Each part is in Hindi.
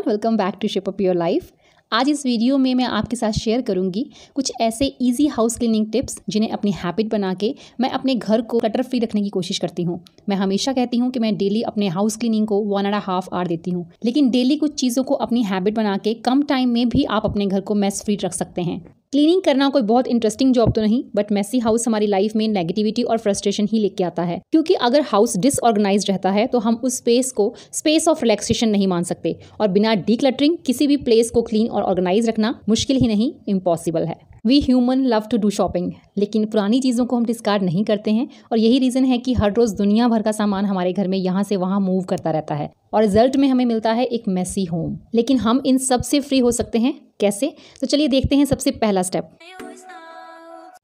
everyone welcome back to shape up your life आज इस वीडियो में मैं आपके साथ शेयर करूंगी कुछ ऐसे इजी हाउस क्लीनिंग टिप्स जिन्हें अपनी हैबिट बना के मैं अपने घर को कटर फ्री रखने की कोशिश करती हूँ मैं हमेशा कहती हूँ कि मैं डेली अपने हाउस क्लीनिंग को वन एंड हाफ आवर देती हूँ लेकिन डेली कुछ चीज़ों को अपनी हैबिट बना के कम टाइम में भी आप अपने घर को मैस फ्री रख सकते हैं क्लीनिंग करना कोई बहुत इंटरेस्टिंग जॉब तो नहीं बट मैसी हाउस हमारी लाइफ में नेगेटिविटी और फ्रस्ट्रेशन ही लेके आता है क्योंकि अगर हाउस डिसऑर्गेनाइज रहता है तो हम उस स्पेस को स्पेस ऑफ रिलैक्सेशन नहीं मान सकते और बिना डी किसी भी प्लेस को क्लीन और ऑर्गेनाइज रखना मुश्किल ही नहीं इम्पॉसिबल है we human love to do shopping लेकिन पुरानी चीज़ों को हम डिस्कार्ड नहीं करते हैं और यही रीज़न है कि हर रोज़ दुनिया भर का सामान हमारे घर में यहाँ से वहाँ मूव करता रहता है और रिजल्ट में हमें मिलता है एक मैसी होम लेकिन हम इन सब से फ्री हो सकते हैं कैसे तो चलिए देखते हैं सबसे पहला स्टेप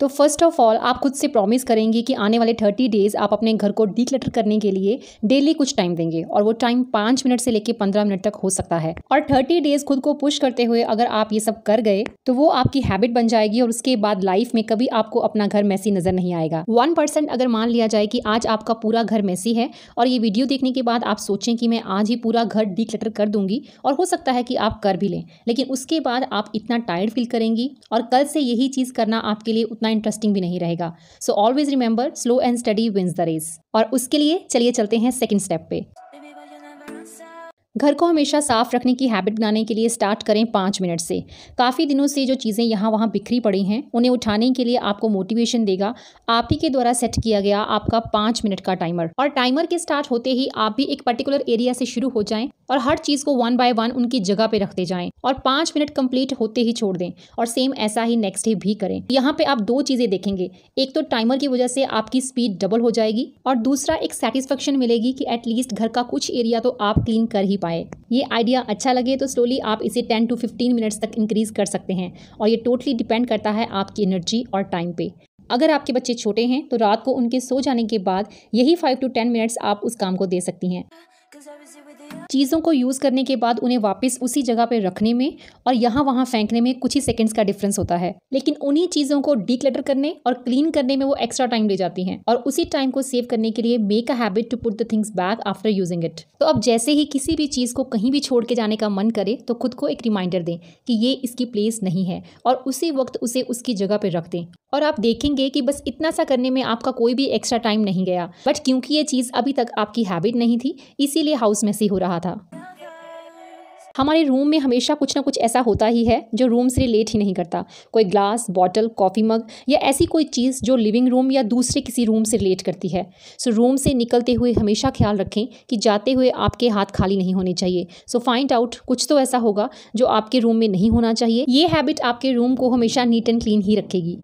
तो फर्स्ट ऑफ ऑल आप खुद से प्रॉमिस करेंगे कि आने वाले थर्टी डेज़ आप अपने घर को डिक्लटर करने के लिए डेली कुछ टाइम देंगे और वो टाइम पाँच मिनट से लेकर पंद्रह मिनट तक हो सकता है और थर्टी डेज़ खुद को पुश करते हुए अगर आप ये सब कर गए तो वो आपकी हैबिट बन जाएगी और उसके बाद लाइफ में कभी आपको अपना घर मैसी नज़र नहीं आएगा वन परसेंट अगर मान लिया जाए कि आज आपका पूरा घर मैसी है और ये वीडियो देखने के बाद आप सोचें कि मैं आज ही पूरा घर डिक्लटर कर दूंगी और हो सकता है कि आप कर भी लें लेकिन उसके बाद आप इतना टायर्ड फील करेंगी और कल से यही चीज़ करना आपके लिए उतना उतना इंटरेस्टिंग भी नहीं रहेगा so always remember slow and study wins the race और उसके लिए चलिए चलते हैं सेकेंड स्टेप पे घर को हमेशा साफ़ रखने की हैबिट बनाने के लिए स्टार्ट करें पाँच मिनट से काफ़ी दिनों से जो चीज़ें यहाँ वहाँ बिखरी पड़ी हैं उन्हें उठाने के लिए आपको मोटिवेशन देगा आप ही के द्वारा सेट किया गया आपका पाँच मिनट का टाइमर और टाइमर के स्टार्ट होते ही आप भी एक पर्टिकुलर एरिया से शुरू हो जाएं और हर चीज़ को वन बाय वन उनकी जगह पे रखते जाएं और पाँच मिनट कंप्लीट होते ही छोड़ दें और सेम ऐसा ही नेक्स्ट डे भी करें यहाँ पे आप दो चीज़ें देखेंगे एक तो टाइमर की वजह से आपकी स्पीड डबल हो जाएगी और दूसरा एक सेटिस्फेक्शन मिलेगी कि एटलीस्ट घर का कुछ एरिया तो आप क्लीन कर ही पाए ये आइडिया अच्छा लगे तो स्लोली आप इसे 10 टू 15 मिनट्स तक इंक्रीज़ कर सकते हैं और ये टोटली डिपेंड करता है आपकी एनर्जी और टाइम पे अगर आपके बच्चे छोटे हैं तो रात को उनके सो जाने के बाद यही फाइव टू टेन मिनट्स आप उस काम को दे सकती हैं चीज़ों को यूज़ करने के बाद उन्हें वापस उसी जगह पर रखने में और यहाँ वहाँ फेंकने में कुछ ही सेकेंड्स का डिफरेंस होता है लेकिन उन्हीं चीज़ों को डिक्लेटर करने और क्लीन करने में वो एक्स्ट्रा टाइम ले जाती हैं और उसी टाइम को सेव करने के लिए make a habit to put the things back after using it तो अब जैसे ही किसी भी चीज़ को कहीं भी छोड़ के जाने का मन करे तो खुद को एक रिमाइंडर दें कि ये इसकी प्लेस नहीं है और उसी वक्त उसे उसकी जगह पर रख दें और आप देखेंगे कि बस इतना सा करने में आपका कोई भी एक्स्ट्रा टाइम नहीं गया बट क्योंकि ये चीज़ अभी तक आपकी हैबिट नहीं थी इसीलिए हाउस में से हो रहा था हमारे रूम में हमेशा कुछ ना कुछ ऐसा होता ही है जो रूम से रिलेट ही नहीं करता कोई ग्लास बॉटल कॉफ़ी मग या ऐसी कोई चीज़ जो लिविंग रूम या दूसरे किसी रूम से रिलेट करती है सो so, रूम से निकलते हुए हमेशा ख्याल रखें कि जाते हुए आपके हाथ खाली नहीं होने चाहिए सो फाइंड आउट कुछ तो ऐसा होगा जो आपके रूम में नहीं होना चाहिए ये हैबिट आपके रूम को हमेशा नीट एंड क्लीन ही रखेगी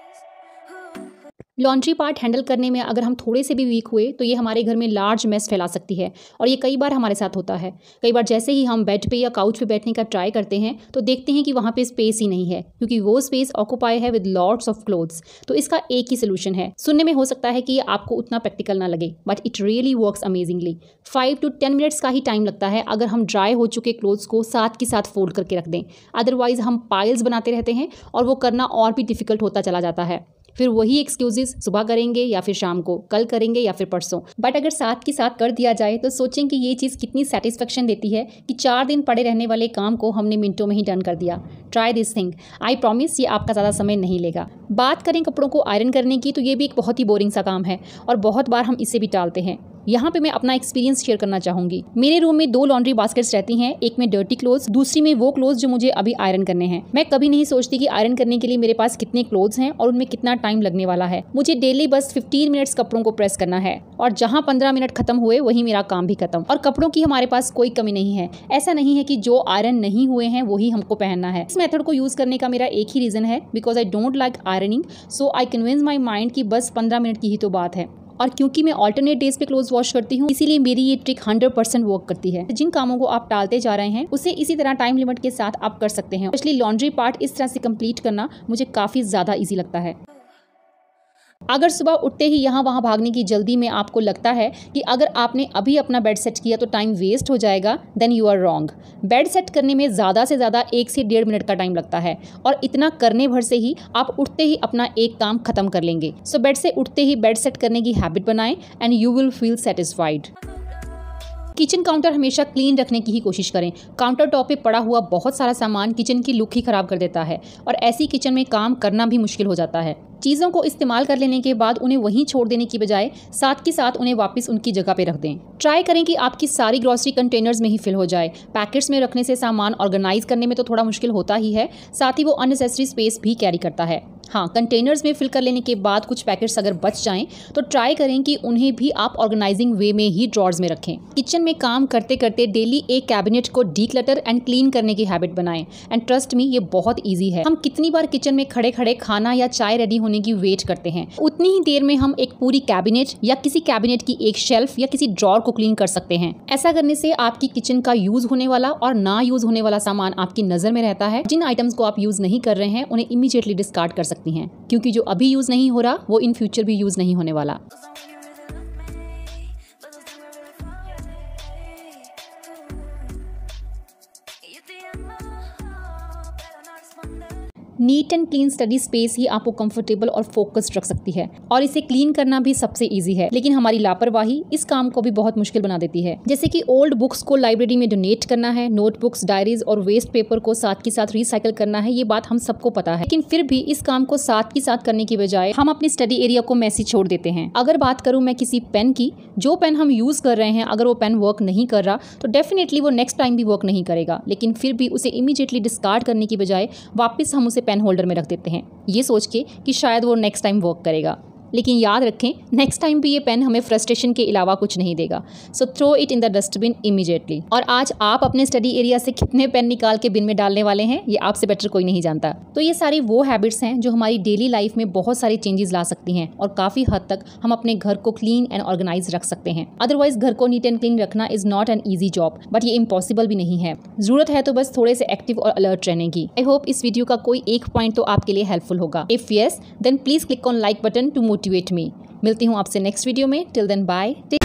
लॉन्ड्री पार्ट हैंडल करने में अगर हम थोड़े से भी वीक हुए तो ये हमारे घर में लार्ज मेस फैला सकती है और ये कई बार हमारे साथ होता है कई बार जैसे ही हम बेड पे या काउच पे बैठने का ट्राई करते हैं तो देखते हैं कि वहाँ पे स्पेस ही नहीं है क्योंकि वो स्पेस ऑक्यूपाई है विद लॉर्ड्स ऑफ क्लोथ्स तो इसका एक ही सोल्यूशन है सुनने में हो सकता है कि आपको उतना प्रैक्टिकल ना लगे but it really work amazingly five to ten minutes का ही टाइम लगता है अगर हम ड्राई हो चुके क्लोथ्स को साथ के साथ फोल्ड करके रख दें अदरवाइज हम पाइल्स बनाते रहते हैं और वो करना और भी डिफिकल्ट होता चला जाता है फिर वही एक्सक्यूजेज सुबह करेंगे या फिर शाम को कल करेंगे या फिर परसों बट अगर साथ के साथ कर दिया जाए तो सोचें कि ये चीज़ कितनी सेटिस्फेक्शन देती है कि चार दिन पड़े रहने वाले काम को हमने मिनटों में ही डन कर दिया try this thing I promise ये आपका ज़्यादा समय नहीं लेगा बात करें कपड़ों को आयरन करने की तो ये भी एक बहुत ही बोरिंग सा काम है और बहुत बार हम इसे भी टालते हैं यहाँ पे मैं अपना एक्सपीरियंस शेयर करना चाहूंगी मेरे रूम में दो लॉन्ड्री बास्केट्स रहती हैं एक में डर्टी क्लोथ दूसरी में वो क्लोथ जो मुझे अभी आयरन करने हैं मैं कभी नहीं सोचती कि आयरन करने के लिए मेरे पास कितने क्लोथ हैं और उनमें कितना टाइम लगने वाला है मुझे डेली बस फिफ्टीन मिनट्स कपड़ों को प्रेस करना है और जहाँ पंद्रह मिनट खत्म हुए वही मेरा काम भी खत्म और कपड़ों की हमारे पास कोई कमी नहीं है ऐसा नहीं है की जो आयरन नहीं हुए हैं वही हमको पहनना है इस मेथड को यूज करने का मेरा एक ही रीजन है because I don't like ironing so I convince my mind की बस पंद्रह मिनट की ही तो बात है और क्योंकि मैं ऑल्टरनेट डेज पे क्लोज वॉश करती हूँ इसीलिए मेरी ये ट्रिक हंड्रेड परसेंट वर्क करती है जिन कामों को आप टालते जा रहे हैं उसे इसी तरह टाइम लिमिट के साथ आप कर सकते हैं स्पेशली लॉन्ड्री पार्ट इस तरह से कम्प्लीट करना मुझे काफ़ी ज़्यादा ईजी लगता है अगर सुबह उठते ही यहाँ वहाँ भागने की जल्दी में आपको लगता है कि अगर आपने अभी अपना बेड सेट किया तो टाइम वेस्ट हो जाएगा then you are wrong bed set करने में ज़्यादा से ज़्यादा एक से डेढ़ मिनट का टाइम लगता है और इतना करने भर से ही आप उठते ही अपना एक काम खत्म कर लेंगे सो so, बेड से उठते ही बेड सेट करने की हैबिट बनाएं and you will feel satisfied kitchen counter हमेशा क्लीन रखने की ही कोशिश करें काउंटर टॉप पे पड़ा हुआ बहुत सारा सामान किचन की लुक ही ख़राब कर देता है और ऐसी किचन में काम करना भी मुश्किल हो जाता है चीज़ों को इस्तेमाल कर लेने के बाद उन्हें वहीं छोड़ देने की बजाय साथ के साथ उन्हें वापस उनकी जगह पर रख दें ट्राई करें कि आपकी सारी ग्रॉसरी कंटेनर्स में ही फिल हो जाए पैकेट्स में रखने से सामान ऑर्गेनाइज करने में तो थोड़ा मुश्किल होता ही है साथ ही वो अननेसेसरी स्पेस भी कैरी करता है हाँ कंटेनर्स में फिल कर लेने के बाद कुछ पैकेट्स अगर बच जाएं तो ट्राई करें कि उन्हें भी आप ऑर्गेनाइजिंग वे में ही ड्रॉर्स में रखें किचन में काम करते करते डेली एक कैबिनेट को क्लटर एंड क्लीन करने की हैबिट बनाएं एंड ट्रस्ट में ये बहुत ईजी है हम कितनी बार किचन में खड़े खड़े खाना या चाय रेडी होने की वेट करते हैं उतनी ही देर में हम एक पूरी कैबिनेट या किसी कैबिनेट की एक शेल्फ या किसी ड्रॉर को क्लीन कर सकते हैं ऐसा करने से आपकी किचन का यूज होने वाला और ना यूज होने वाला सामान आपकी नजर में रहता है जिन आइटम्स को आप यूज नहीं कर रहे हैं उन्हें इमीडिएटली डिस्कार्ड कर सकते सकती हैं क्योंकि जो अभी यूज़ नहीं हो रहा वो इन फ्यूचर भी यूज़ नहीं होने वाला neat and clean study space ही आपको कंफर्टेबल और फोकस्ड रख सकती है और इसे क्लीन करना भी सबसे ईजी है लेकिन हमारी लापरवाही इस काम को भी बहुत मुश्किल बना देती है जैसे कि ओल्ड बुक्स को लाइब्रेरी में डोनेट करना है नोटबुक्स डायरीज और वेस्ट पेपर को साथ के साथ रिसाइकिल करना है ये बात हम सबको पता है लेकिन फिर भी इस काम को साथ के साथ करने की बजाय हम अपने स्टडी एरिया को मैसेज छोड़ देते हैं अगर बात करूँ मैं किसी पेन की जो पेन हम यूज कर रहे हैं अगर वो पेन वर्क नहीं कर रहा तो डेफिनेटली वो नेक्स्ट टाइम भी वर्क नहीं करेगा लेकिन फिर भी उसे इमीजिएटली डिस्कार्ड करने की बजाय वापस हम उसे पेन होल्डर में रख देते हैं ये सोच के कि शायद वो नेक्स्ट टाइम वर्क करेगा लेकिन याद रखें नेक्स्ट टाइम भी ये पेन हमें फ्रस्ट्रेशन के अलावा कुछ नहीं देगा so throw it in the dustbin immediately और आज आप अपने स्टडी एरिया से कितने पेन निकाल के बिन में डालने वाले हैं ये आपसे बेटर कोई नहीं जानता तो ये सारी वो हैबिट्स हैं जो हमारी डेली लाइफ में बहुत सारे चेंजेस ला सकती हैं और काफ़ी हद तक हम अपने घर को क्लीन एंड ऑर्गेनाइज रख सकते हैं अदरवाइज घर को नीट एंड क्लीन रखना is not an easy job but ये इम्पॉसिबल भी नहीं है जरूरत है तो बस थोड़े से एक्टिव और अलर्ट रहने की आई होप इस वीडियो का कोई एक पॉइंट तो आपके लिए हेल्पफुल होगा if yes then please click on like button to motive motivate me मिलती हूँ आपसे नेक्स्ट वीडियो में टिल देन बाय टेक